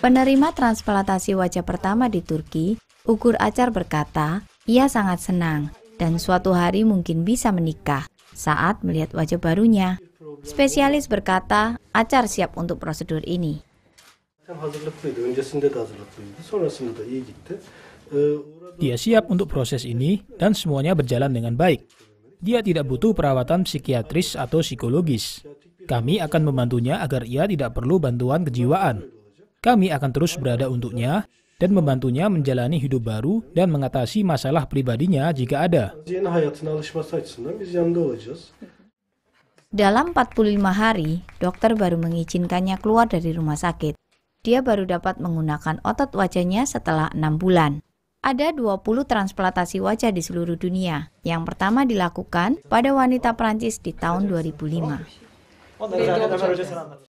Penerima transplantasi wajah pertama di Turki, Ukur Acar berkata, ia sangat senang dan suatu hari mungkin bisa menikah saat melihat wajah barunya. Spesialis berkata, Acar siap untuk prosedur ini. Dia siap untuk proses ini dan semuanya berjalan dengan baik. Dia tidak butuh perawatan psikiatris atau psikologis. Kami akan membantunya agar ia tidak perlu bantuan kejiwaan. Kami akan terus berada untuknya dan membantunya menjalani hidup baru dan mengatasi masalah pribadinya jika ada. Dalam 45 hari, dokter baru mengizinkannya keluar dari rumah sakit. Dia baru dapat menggunakan otot wajahnya setelah enam bulan. Ada 20 transplantasi wajah di seluruh dunia. Yang pertama dilakukan pada wanita Prancis di tahun 2005. Он, наверное, уже сразу.